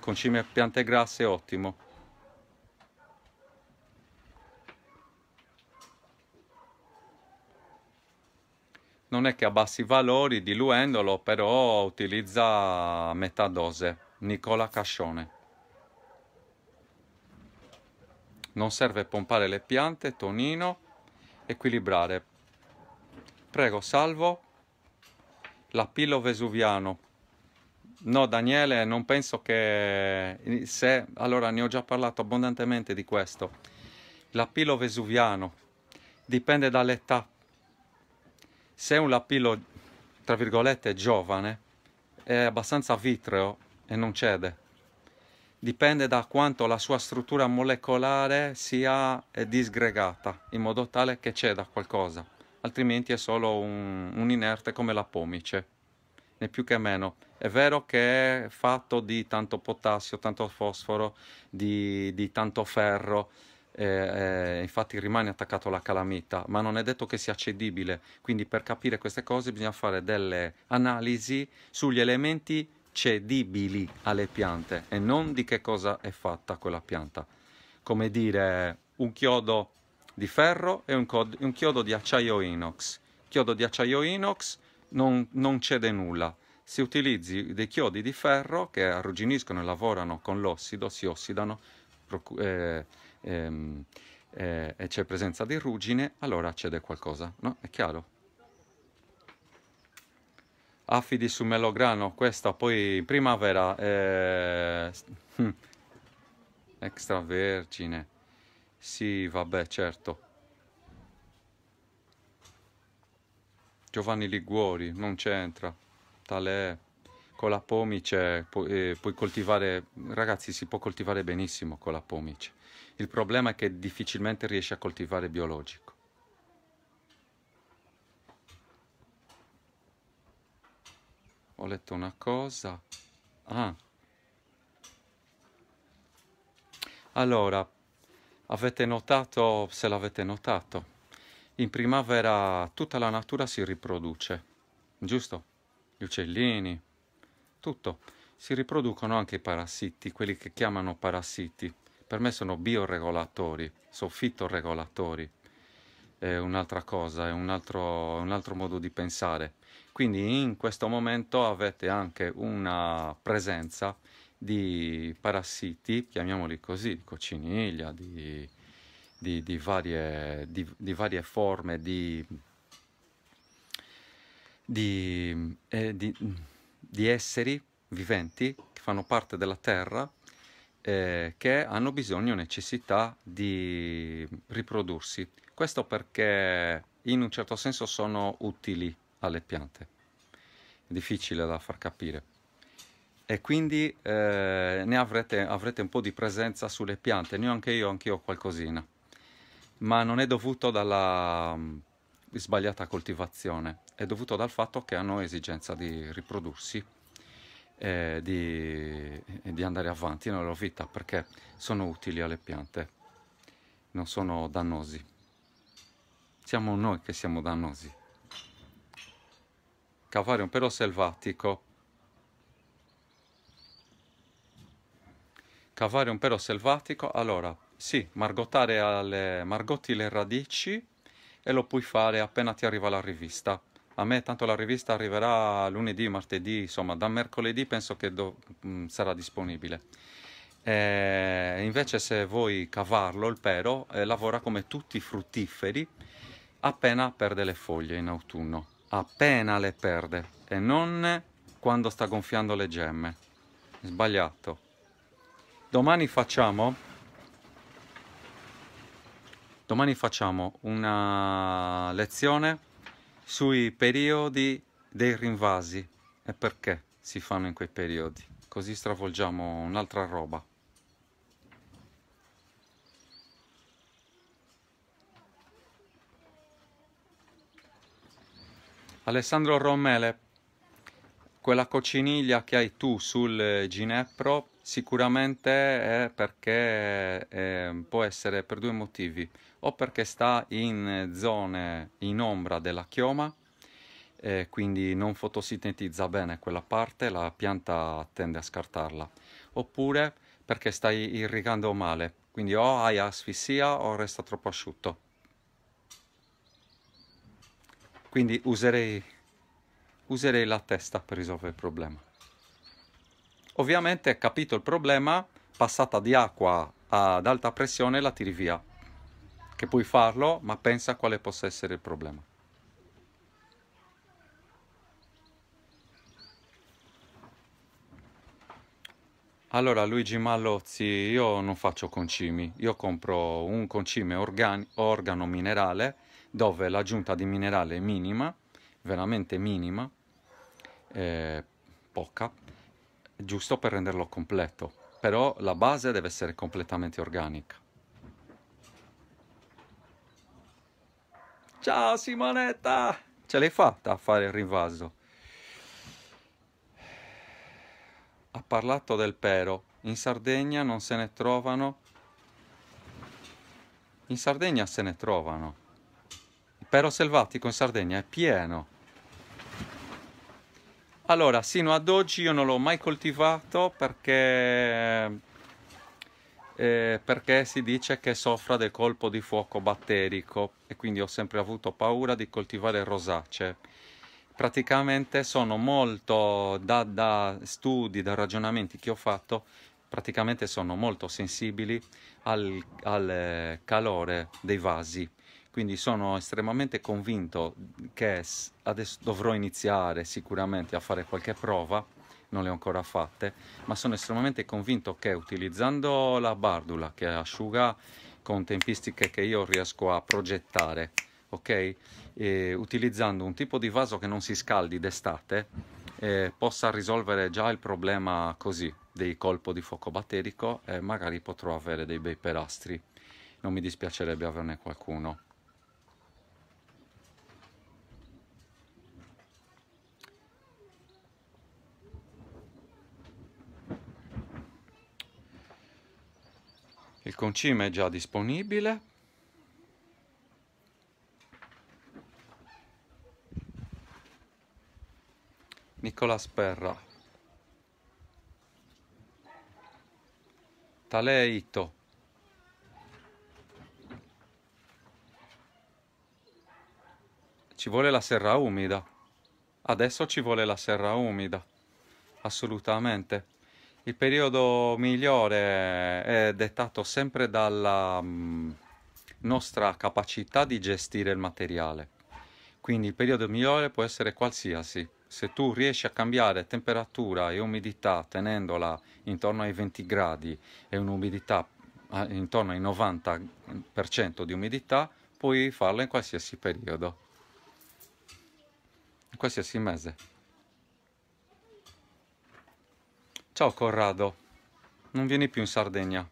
Concime piante grasse, ottimo. non è che abbassi i valori diluendolo, però utilizza metà dose. Nicola Cascione. non serve pompare le piante, tonino, equilibrare. Prego, salvo. L'appillo vesuviano. No, Daniele, non penso che... Se... Allora, ne ho già parlato abbondantemente di questo. L'appillo vesuviano dipende dall'età. Se un lapillo, tra virgolette, giovane, è abbastanza vitreo e non cede dipende da quanto la sua struttura molecolare sia disgregata, in modo tale che ceda qualcosa, altrimenti è solo un, un inerte come la pomice, né più che meno. È vero che è fatto di tanto potassio, tanto fosforo, di, di tanto ferro, eh, eh, infatti rimane attaccato alla calamita, ma non è detto che sia cedibile, quindi per capire queste cose bisogna fare delle analisi sugli elementi cedibili alle piante e non di che cosa è fatta quella pianta. Come dire un chiodo di ferro e un, un chiodo di acciaio inox. Chiodo di acciaio inox non, non cede nulla. Se utilizzi dei chiodi di ferro che arrugginiscono e lavorano con l'ossido, si ossidano, eh, ehm, eh, e c'è presenza di ruggine, allora cede qualcosa, no? È chiaro? affidi su melograno questa poi primavera eh, hm, extravergine sì vabbè certo Giovanni Liguori non c'entra tale con la pomice pu eh, puoi coltivare ragazzi si può coltivare benissimo con la pomice il problema è che difficilmente riesci a coltivare biologico ho letto una cosa. Ah. Allora, avete notato, se l'avete notato, in primavera tutta la natura si riproduce, giusto? Gli uccellini, tutto. Si riproducono anche i parassiti, quelli che chiamano parassiti. Per me sono bioregolatori, soffitorregolatori. È un'altra cosa, è un altro, un altro modo di pensare quindi in questo momento avete anche una presenza di parassiti, chiamiamoli così, di cociniglia, di, di, di, varie, di varie, forme di, eh, di esseri viventi che fanno parte della terra eh, che hanno bisogno, necessità di riprodursi. Questo perché in un certo senso sono utili alle piante difficile da far capire. E quindi eh, ne avrete, avrete, un po' di presenza sulle piante, ne ho anche io, anche io qualcosina, ma non è dovuto dalla mh, mm, sbagliata coltivazione, è dovuto dal fatto che hanno esigenza di riprodursi, eh, di, di andare avanti nella loro vita, perché sono utili alle piante, non sono dannosi. Siamo noi che siamo dannosi cavare un pelo selvatico. Cavare un pelo selvatico, allora, sì, margottare alle, margotti le radici e lo puoi fare appena ti arriva la rivista. A me tanto la rivista arriverà lunedì, martedì, insomma, da mercoledì penso che do, mh, mm, sarà disponibile. E eh, invece se vuoi cavarlo, il pero, eh, lavora come tutti i fruttiferi appena perde le foglie in autunno appena le perde e non quando sta gonfiando le gemme. Sbagliato. Domani facciamo Domani facciamo una lezione sui periodi dei rinvasi e perché si fanno in quei periodi. Così stravolgiamo un'altra roba. Alessandro Rommele, quella cocciniglia che hai tu sul ginepro sicuramente è perché eh, può essere per due motivi, o perché sta in zone in ombra della chioma, eh, quindi non fotosintetizza bene quella parte, la pianta tende a scartarla, oppure perché stai irrigando male, quindi o hai asfissia o resta troppo asciutto. Quindi userei, userei la testa per risolvere il problema. Ovviamente, capito il problema, passata di acqua ad alta pressione la tiri via. Che puoi farlo, ma pensa quale possa essere il problema. Allora Luigi Mallozzi, io non faccio concimi, io compro un concime organ- organo minerale dove l'aggiunta di minerale è minima, veramente minima, eh, poca, giusto per renderlo completo, però la base deve essere completamente organica. Ciao Simonetta! Ce l'hai fatta a fare il rinvaso? Ha parlato del pero. In Sardegna non se ne trovano? In Sardegna se ne trovano. Però Selvatico in Sardegna è pieno. Allora, sino ad oggi io non l'ho mai coltivato perché, eh, perché si dice che soffra del colpo di fuoco batterico e quindi ho sempre avuto paura di coltivare rosacee. Praticamente sono molto, da, da studi, da ragionamenti che ho fatto, praticamente sono molto sensibili al, al eh, calore dei vasi quindi sono estremamente convinto che adesso dovrò iniziare sicuramente a fare qualche prova non le ho ancora fatte, ma sono estremamente convinto che utilizzando la bardula che asciuga con tempistiche che io riesco a progettare, ok? E utilizzando un tipo di vaso che non si scaldi d'estate, eh, possa risolvere già il problema così dei colpo di fuoco batterico e magari potrò avere dei bei perastri. Non mi dispiacerebbe averne qualcuno. il concime è già disponibile Nicola Sperra Taleito ci vuole la serra umida adesso ci vuole la serra umida assolutamente il periodo migliore è dettato sempre dalla mm, nostra capacità di gestire il materiale. Quindi il periodo migliore può essere qualsiasi. Se tu riesci a cambiare temperatura e umidità tenendola intorno ai 20 gradi e un'umidità ah, intorno ai 90% di umidità, puoi farlo in qualsiasi periodo, in qualsiasi mese. Ciao Corrado, non vieni più in Sardegna.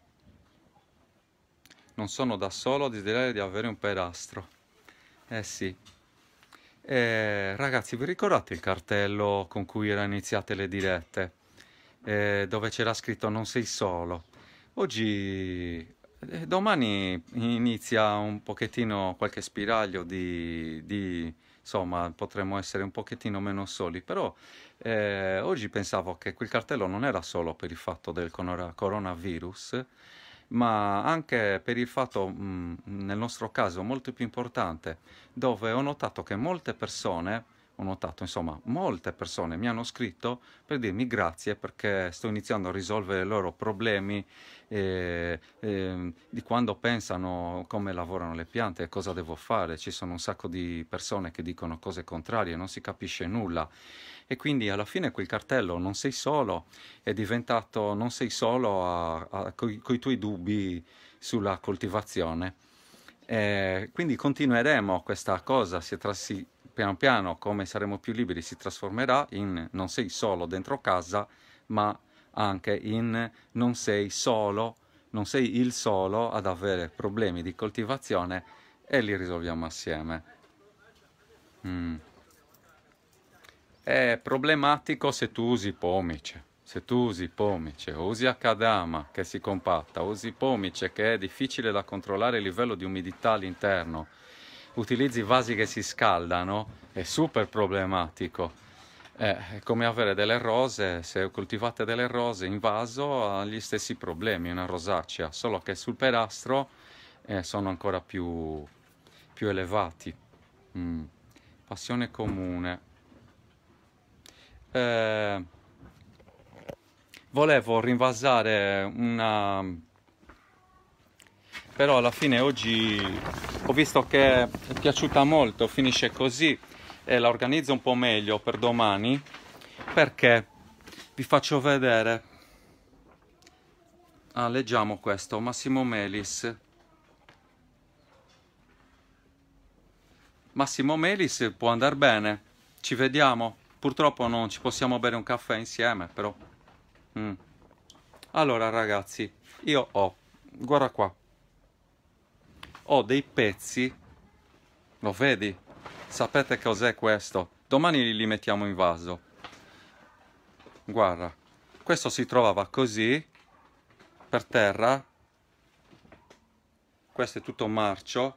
Non sono da solo a desiderare di avere un pedastro. Eh sì. Eh, ragazzi, vi ricordate il cartello con cui erano iniziate le dirette? Eh, dove c'era scritto non sei solo. Oggi eh, domani inizia un pochettino qualche spiraglio di, di, insomma potremmo essere un pochettino meno soli però eh, oggi pensavo che quel cartello non era solo per il fatto del coronavirus, ma anche per il fatto, mh, mm, nel nostro caso, molto più importante, dove ho notato che molte persone, ho notato insomma, molte persone mi hanno scritto per dirmi grazie perché sto iniziando a risolvere i loro problemi eh, eh, di quando pensano come lavorano le piante, cosa devo fare. Ci sono un sacco di persone che dicono cose contrarie, non si capisce nulla e quindi alla fine quel cartello non sei solo è diventato non sei solo con i tuoi dubbi sulla coltivazione. Eh, quindi continueremo questa cosa, si trassi, piano piano come saremo più liberi si trasformerà in non sei solo dentro casa, ma anche in non sei solo, non sei il solo ad avere problemi di coltivazione e li risolviamo assieme. Mm. È problematico se tu usi pomice. Se tu usi pomice, usi akadama che si compatta, usi pomice che è difficile da controllare il livello di umidità all'interno, utilizzi vasi che si scaldano, è super problematico. È come avere delle rose, se coltivate delle rose in vaso ha gli stessi problemi, una rosacea, solo che sul perastro eh, sono ancora più, più elevati. Mm. Passione comune eh, volevo rinvasare una però alla fine oggi ho visto che è piaciuta molto finisce così e la organizzo un po' meglio per domani perché vi faccio vedere ah, leggiamo questo Massimo Melis Massimo Melis può andare bene ci vediamo Purtroppo non ci possiamo bere un caffè insieme, però. Mm. Allora, ragazzi, io ho, guarda qua, ho dei pezzi, lo vedi? Sapete cos'è questo? Domani li mettiamo in vaso. Guarda, questo si trovava così, per terra, questo è tutto marcio,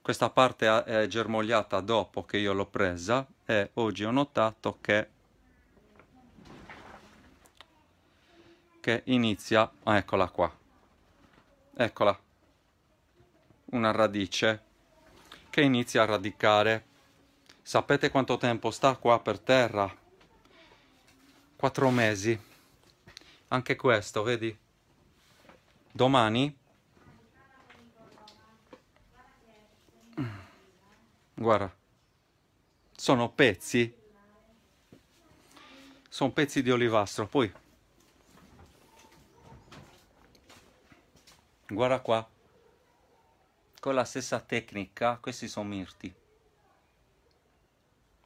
questa parte è germogliata dopo che io l'ho presa, e oggi ho notato che, che inizia, ah, eccola qua, eccola, una radice che inizia a radicare. Sapete quanto tempo sta qua per terra? Quattro mesi. Anche questo, vedi? Domani Guarda sono pezzi sono pezzi di olivastro poi guarda qua con la stessa tecnica questi sono mirti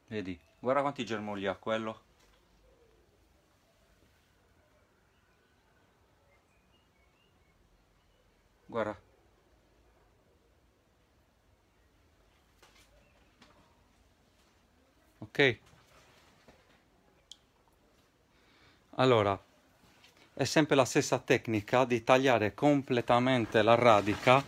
vedi guarda quanti germogli ha quello guarda ok allora è sempre la stessa tecnica di tagliare completamente la radica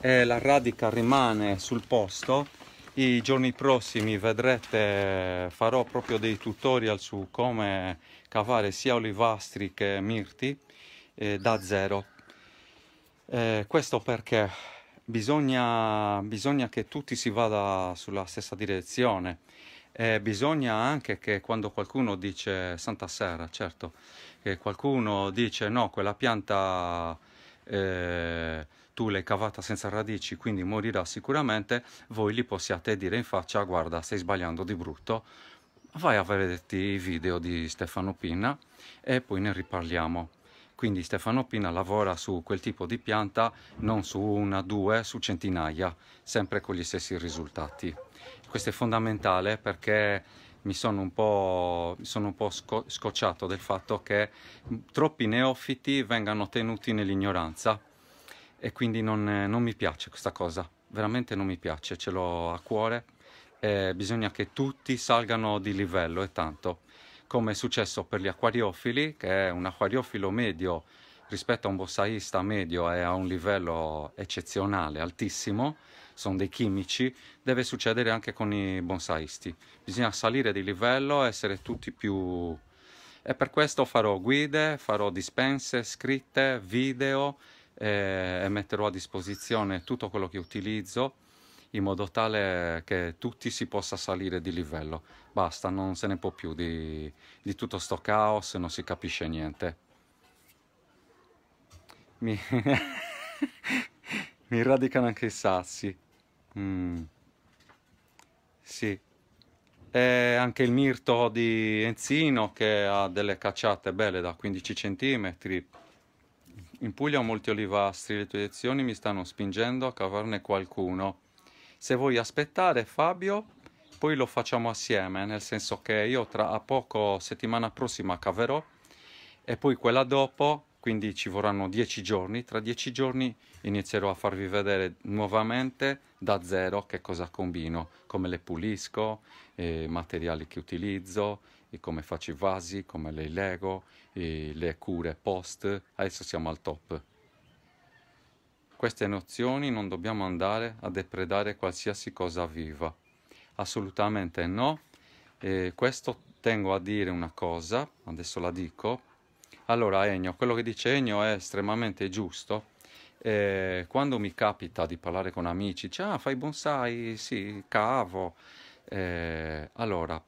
e la radica rimane sul posto i giorni prossimi vedrete farò proprio dei tutorial su come cavare sia olivastri che mirti eh, da zero eh, questo perché bisogna, bisogna che tutti si vada sulla stessa direzione eh, bisogna anche che quando qualcuno dice Santa Sera, certo, che qualcuno dice no, quella pianta eh, tu l'hai cavata senza radici, quindi morirà sicuramente, voi gli possiate dire in faccia guarda stai sbagliando di brutto, vai a vederti i video di Stefano Pinna e poi ne riparliamo. Quindi Stefano Pina lavora su quel tipo di pianta, non su una, due, su centinaia, sempre con gli stessi risultati. Questo è fondamentale perché mi sono un po', sono un po sco scocciato del fatto che troppi neofiti vengano tenuti nell'ignoranza e quindi non, non mi piace questa cosa, veramente non mi piace, ce l'ho a cuore e bisogna che tutti salgano di livello e tanto, come è successo per gli acquariofili, che è un acquariofilo medio rispetto a un bossaista medio è a un livello eccezionale, altissimo, sono dei chimici, deve succedere anche con i bonsaisti. Bisogna salire di livello, essere tutti più... E per questo farò guide, farò dispense, scritte, video eh, e metterò a disposizione tutto quello che utilizzo in modo tale che tutti si possa salire di livello. Basta, non se ne può più di, di tutto sto caos, non si capisce niente. Mi... mi radicano anche i sassi. Mm. Sì. E anche il mirto di Enzino che ha delle cacciate belle da 15 cm. In Puglia molti olivastri, le tue lezioni mi stanno spingendo a cavarne qualcuno. Se vuoi aspettare Fabio, poi lo facciamo assieme, nel senso che io tra poco, settimana prossima, caverò e poi quella dopo quindi ci vorranno dieci giorni, tra dieci giorni inizierò a farvi vedere nuovamente da zero che cosa combino, come le pulisco, eh, i materiali che utilizzo, come faccio i vasi, come le lego, le cure post, adesso siamo al top. Queste nozioni non dobbiamo andare a depredare qualsiasi cosa viva, assolutamente no. E eh, questo tengo a dire una cosa, adesso la dico, allora Ennio, quello che dice Ennio è estremamente giusto. Eh, quando mi capita di parlare con amici, dice, ah, fai bonsai, sì, cavo. Eh, allora,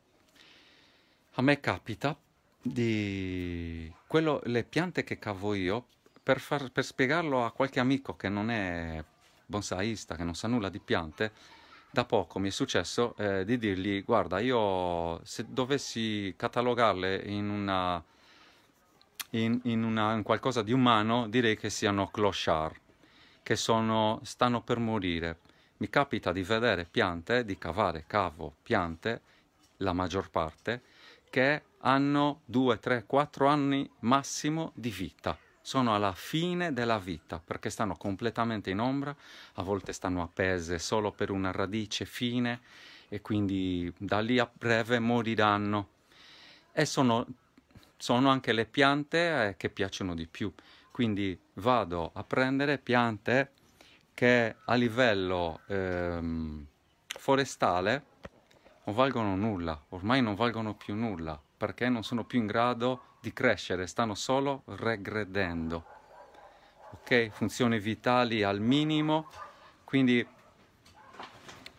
a me capita di quello, le piante che cavo io, per, far, per spiegarlo a qualche amico che non è bonsaista, che non sa nulla di piante, da poco mi è successo eh, di dirgli, guarda, io se dovessi catalogarle in una in, in, una, in qualcosa di umano direi che siano clochard, che sono, stanno per morire. Mi capita di vedere piante, di cavare, cavo piante, la maggior parte, che hanno 2, 3, 4 anni massimo di vita. Sono alla fine della vita perché stanno completamente in ombra, a volte stanno appese solo per una radice fine e quindi da lì a breve moriranno. E sono sono anche le piante eh, che piacciono di più. Quindi vado a prendere piante che a livello ehm, forestale non valgono nulla, ormai non valgono più nulla, perché non sono più in grado di crescere, stanno solo regredendo. Ok? Funzioni vitali al minimo, quindi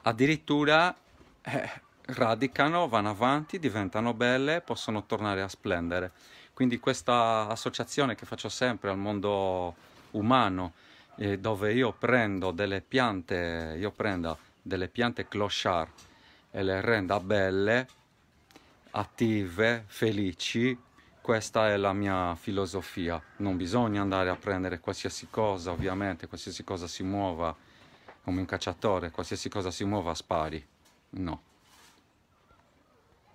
addirittura eh, radicano, vanno avanti, diventano belle, possono tornare a splendere. Quindi questa associazione che faccio sempre al mondo umano, eh, dove io prendo delle piante, io prendo delle piante clochard e le renda belle, attive, felici, questa è la mia filosofia. Non bisogna andare a prendere qualsiasi cosa, ovviamente, qualsiasi cosa si muova, come un cacciatore, qualsiasi cosa si muova spari. No.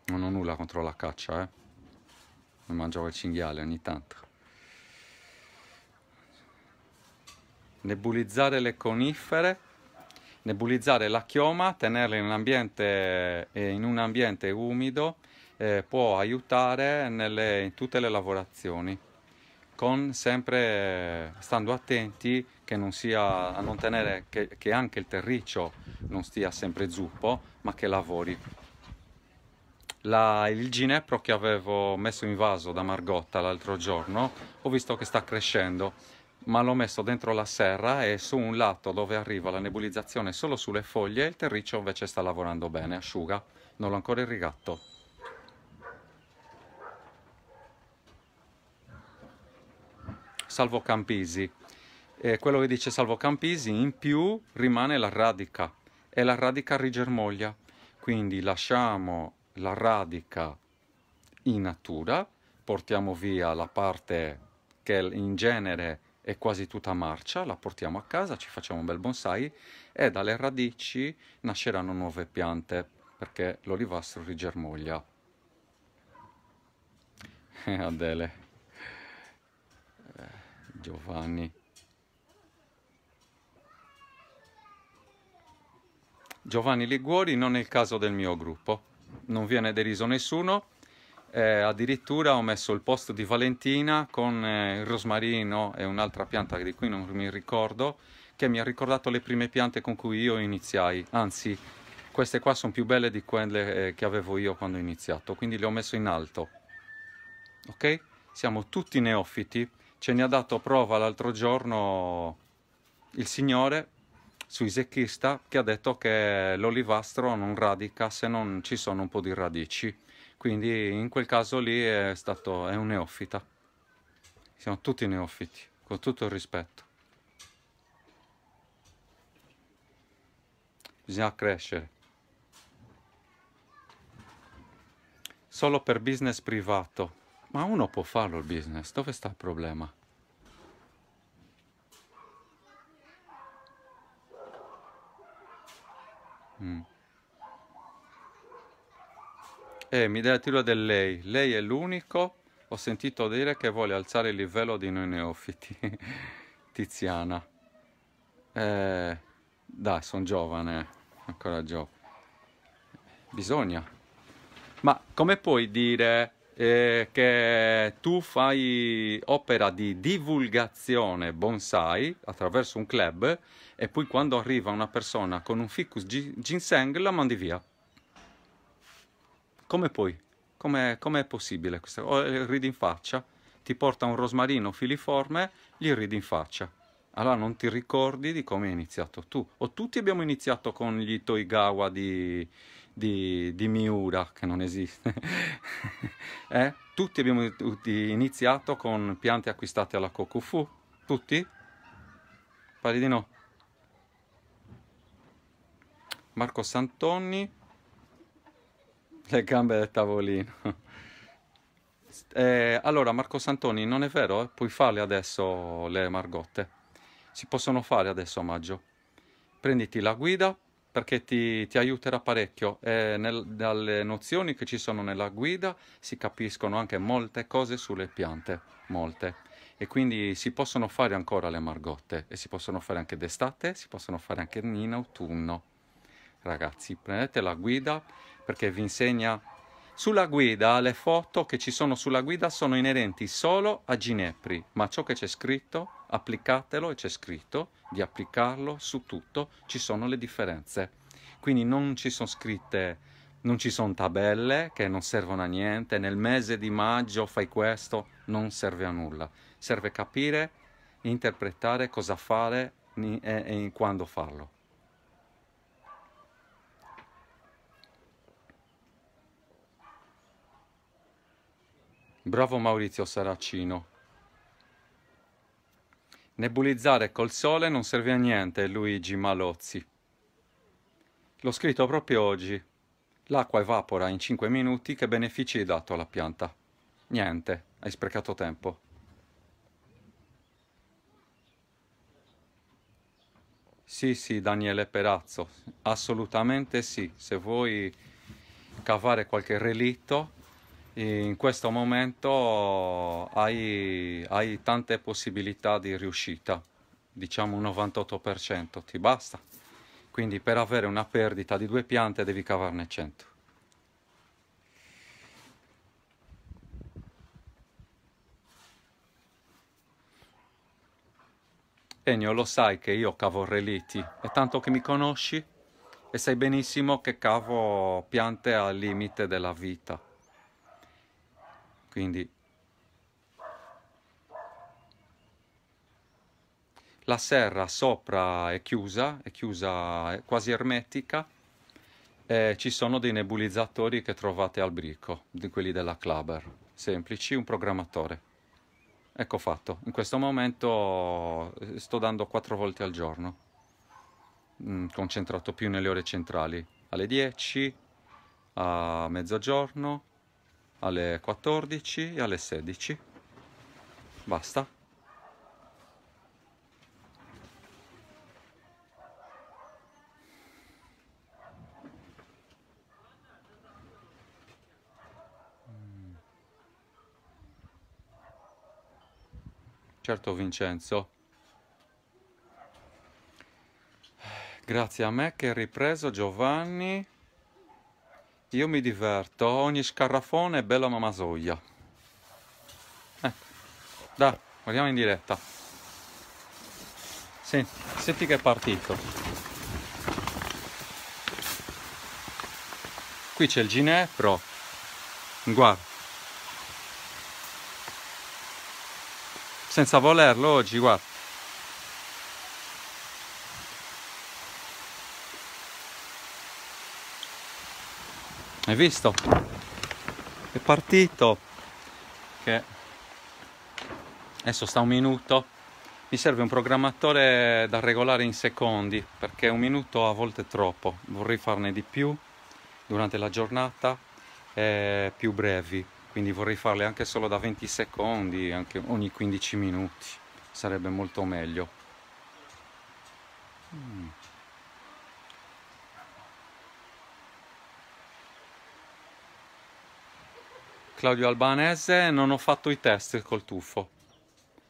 Non ho nulla contro la caccia, eh. Mi mangiavo il cinghiale ogni tanto. Nebulizzare le conifere, nebulizzare la chioma, tenerla in un ambiente, eh, in un ambiente umido eh, può aiutare nelle, in tutte le lavorazioni, con sempre eh, stando attenti che non sia, a non tenere che, che anche il terriccio non stia sempre zuppo, ma che lavori la, il ginepro che avevo messo in vaso da Margotta l'altro giorno ho visto che sta crescendo ma l'ho messo dentro la serra e su un lato dove arriva la nebulizzazione solo sulle foglie il terriccio invece sta lavorando bene, asciuga, non l'ho ancora irrigato. Salvo Campisi, e eh, quello che dice Salvo Campisi in più rimane la radica e la radica rigermoglia, quindi lasciamo la radica in natura, portiamo via la parte che in genere è quasi tutta marcia, la portiamo a casa, ci facciamo un bel bonsai e dalle radici nasceranno nuove piante perché l'olivastro rigermoglia. Eh, Adele, eh, Giovanni. Giovanni Liguori non è il caso del mio gruppo non viene deriso nessuno. Eh, addirittura ho messo il posto di Valentina con eh, il rosmarino e un'altra pianta di cui non mi ricordo, che mi ha ricordato le prime piante con cui io iniziai. Anzi, queste qua sono più belle di quelle eh, che avevo io quando ho iniziato, quindi le ho messo in alto. Ok? Siamo tutti neofiti, ce ne ha dato prova l'altro giorno il Signore sui zecchista che ha detto che l'olivastro non radica se non ci sono un po' di radici. Quindi in quel caso lì è stato è un neofita. Siamo tutti neofiti, con tutto il rispetto. Bisogna crescere. Solo per business privato. Ma uno può farlo il business, dove sta il problema? Mm. E eh, mi dai tiro del lei. Lei è l'unico, ho sentito dire, che vuole alzare il livello di noi neofiti. Tiziana. Eh, dai, sono giovane, ancora giovane. Bisogna. Ma come puoi dire eh, che tu fai opera di divulgazione bonsai attraverso un club e poi quando arriva una persona con un ficus ginseng la mandi via. Come puoi? Come, come è possibile? O eh, ridi in faccia, ti porta un rosmarino filiforme, gli ridi in faccia. Allora non ti ricordi di come hai iniziato tu. O tutti abbiamo iniziato con gli Toigawa di, di, di Miura, che non esiste. eh? Tutti abbiamo iniziato con piante acquistate alla Kokufu, tutti? Pari di no. Marco Santoni, le gambe del tavolino. Eh, allora, Marco Santoni, non è vero? Eh? Puoi farle adesso le margotte. Si possono fare adesso a maggio. Prenditi la guida, perché ti, ti aiuterà parecchio. Eh, nel, dalle nozioni che ci sono nella guida si capiscono anche molte cose sulle piante, molte. E quindi si possono fare ancora le margotte e si possono fare anche d'estate, si possono fare anche in autunno. Ragazzi, prendete la guida perché vi insegna sulla guida, le foto che ci sono sulla guida sono inerenti solo a Ginepri, ma ciò che c'è scritto applicatelo e c'è scritto di applicarlo su tutto, ci sono le differenze. Quindi non ci sono scritte, non ci sono tabelle che non servono a niente, nel mese di maggio fai questo, non serve a nulla. Serve capire, interpretare cosa fare e, e quando farlo. Bravo Maurizio Saracino. Nebulizzare col sole non serve a niente, Luigi Malozzi. L'ho scritto proprio oggi. L'acqua evapora in 5 minuti, che benefici hai dato alla pianta? Niente, hai sprecato tempo. Sì, sì, Daniele Perazzo, assolutamente sì. Se vuoi cavare qualche relitto, in questo momento hai, hai tante possibilità di riuscita, diciamo un 98%, ti basta. Quindi per avere una perdita di due piante devi cavarne 100. Ennio, lo sai che io cavo reliti, è tanto che mi conosci e sai benissimo che cavo piante al limite della vita quindi la serra sopra è chiusa, è chiusa è quasi ermetica, eh, ci sono dei nebulizzatori che trovate al brico, di quelli della Clubber, semplici, un programmatore. Ecco fatto, in questo momento eh, sto dando quattro volte al giorno, mm, concentrato più nelle ore centrali, alle 10, a mezzogiorno, alle 14 e alle 16 basta Certo Vincenzo. Grazie a me che hai ripreso Giovanni io mi diverto, ogni scarrafone è bella mamasoia. Ecco, eh, dai, guardiamo in diretta. Senti, senti che è partito. Qui c'è il ginepro, guarda. Senza volerlo oggi, guarda. hai visto? è partito che adesso sta un minuto mi serve un programmatore da regolare in secondi perché un minuto a volte è troppo vorrei farne di più durante la giornata eh, più brevi quindi vorrei farle anche solo da 20 secondi anche ogni 15 minuti sarebbe molto meglio Claudio Albanese, non ho fatto i test col tuffo,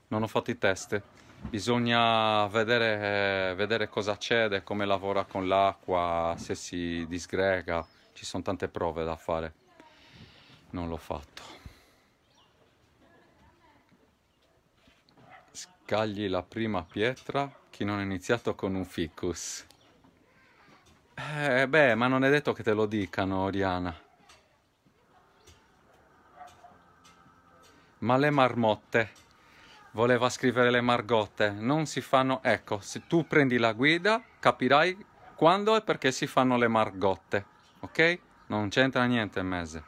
non ho fatto i test. Bisogna vedere, eh, vedere cosa cede, come lavora con l'acqua, se si disgrega. Ci sono tante prove da fare. Non l'ho fatto. Scagli la prima pietra chi non ha iniziato con un ficus. Eh, beh, ma non è detto che te lo dicano, Oriana. ma le marmotte, voleva scrivere le margotte, non si fanno, ecco, se tu prendi la guida capirai quando e perché si fanno le margotte, ok? Non c'entra niente mese.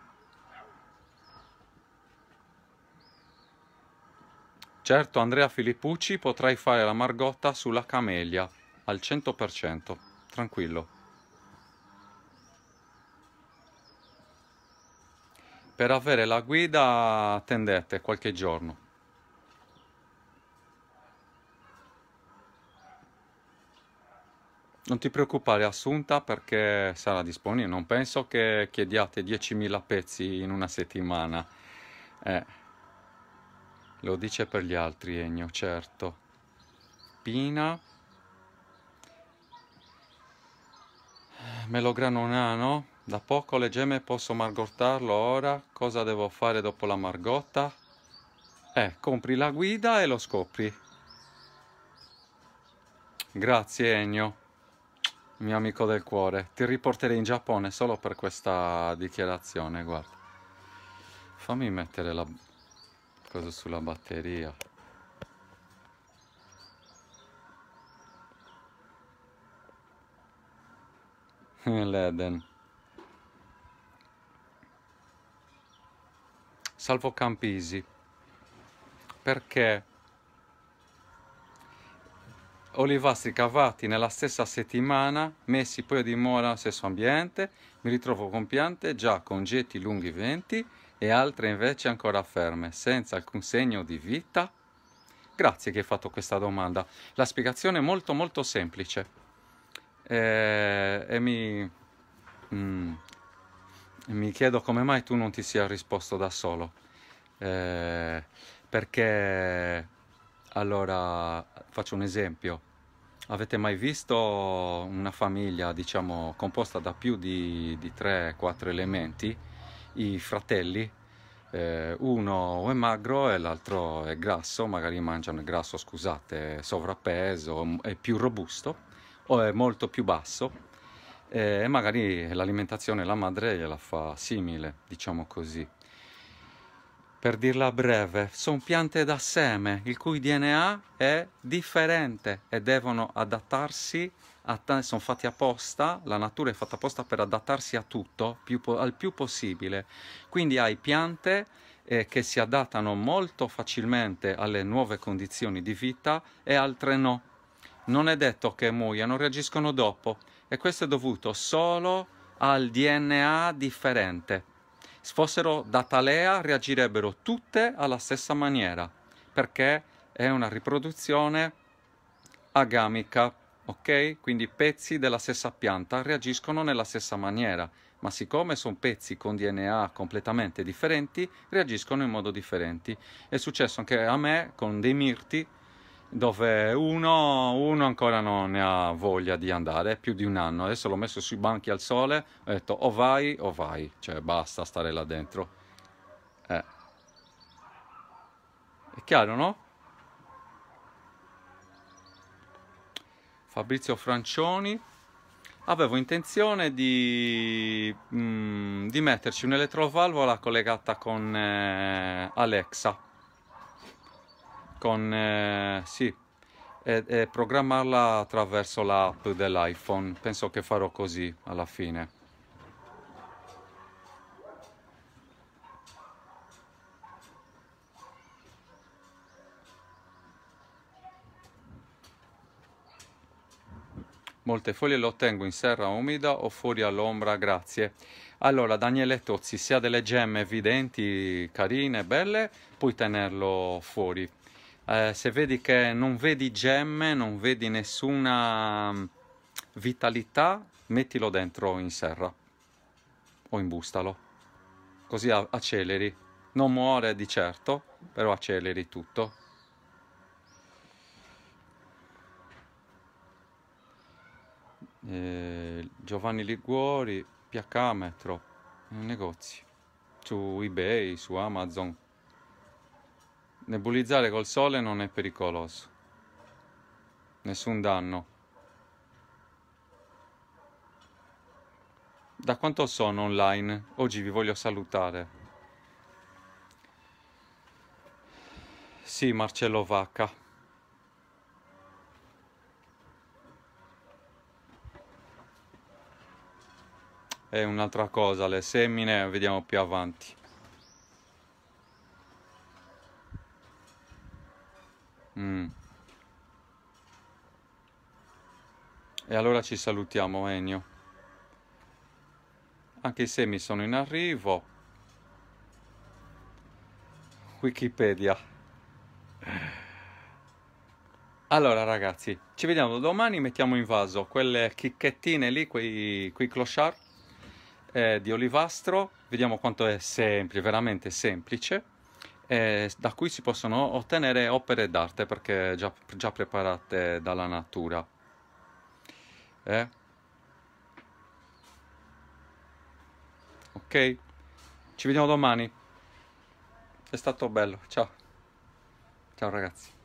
Certo, Andrea Filippucci, potrai fare la margotta sulla camelia al 100%, tranquillo. per avere la guida attendete qualche giorno non ti preoccupare assunta perché sarà disponibile non penso che chiediate 10.000 pezzi in una settimana eh, lo dice per gli altri Ennio certo Pina eh, Melograno Nano da poco le gemme posso margottarlo ora. Cosa devo fare dopo la margotta? Eh, compri la guida e lo scopri. Grazie Ennio, mio amico del cuore. Ti riporterei in Giappone solo per questa dichiarazione, guarda. Fammi mettere la cosa sulla batteria. L'Eden. Salvo Campisi perché olivastri cavati nella stessa settimana, messi poi a dimora nel stesso ambiente, mi ritrovo con piante già con getti lunghi venti e altre invece ancora ferme, senza alcun segno di vita? Grazie che hai fatto questa domanda. La spiegazione è molto molto semplice eh, e mi, mm, mi chiedo come mai tu non ti sia risposto da solo. Eh, perché, allora, faccio un esempio. Avete mai visto una famiglia, diciamo, composta da più di, di 3-4 elementi? I fratelli, eh, uno è magro e l'altro è grasso, magari mangiano il grasso, scusate, sovrappeso, è più robusto o è molto più basso eh, e magari l'alimentazione la madre gliela fa simile, diciamo così. Per dirla breve, sono piante da seme il cui DNA è differente e devono adattarsi, a sono fatti apposta, la natura è fatta apposta per adattarsi a tutto, più po- al più possibile. Quindi hai piante eh, che si adattano molto facilmente alle nuove condizioni di vita e altre no. Non è detto che muoiano, reagiscono dopo e questo è dovuto solo al DNA differente. Se fossero da talea reagirebbero tutte alla stessa maniera perché è una riproduzione agamica, ok? Quindi pezzi della stessa pianta reagiscono nella stessa maniera, ma siccome sono pezzi con DNA completamente differenti, reagiscono in modo differente. È successo anche a me con dei mirti dove uno, uno, ancora non ne ha voglia di andare, è più di un anno, adesso l'ho messo sui banchi al sole, ho detto o vai o vai, cioè basta stare là dentro. Eh. È chiaro, no? Fabrizio Francioni, avevo intenzione di, mh, mm, di metterci un'elettrovalvola collegata con eh, Alexa con, eh, sì, e, e programmarla attraverso l'app dell'iPhone. Penso che farò così alla fine. Molte foglie le ottengo in serra umida o fuori all'ombra, grazie. Allora, Daniele Tozzi, se ha delle gemme evidenti, carine, belle, puoi tenerlo fuori. Eh, se vedi che non vedi gemme, non vedi nessuna mm, vitalità, mettilo dentro in serra o imbustalo, così acceleri. Non muore di certo, però acceleri tutto. Eh, Giovanni Liguori, Piacametro, negozi, su eBay, su Amazon, Nebulizzare col sole non è pericoloso. Nessun danno. Da quanto sono online, oggi vi voglio salutare. Sì, Marcello Vacca. è un'altra cosa, le semine, vediamo più avanti. Mm. E allora ci salutiamo Ennio. Anche i semi sono in arrivo. Wikipedia. Allora ragazzi, ci vediamo domani, mettiamo in vaso quelle chicchettine lì, quei, quei clochard eh, di olivastro. Vediamo quanto è semplice, veramente semplice eh, da cui si possono ottenere opere d'arte perché già, già preparate dalla natura. Eh? Ok, ci vediamo domani. È stato bello, ciao. Ciao ragazzi.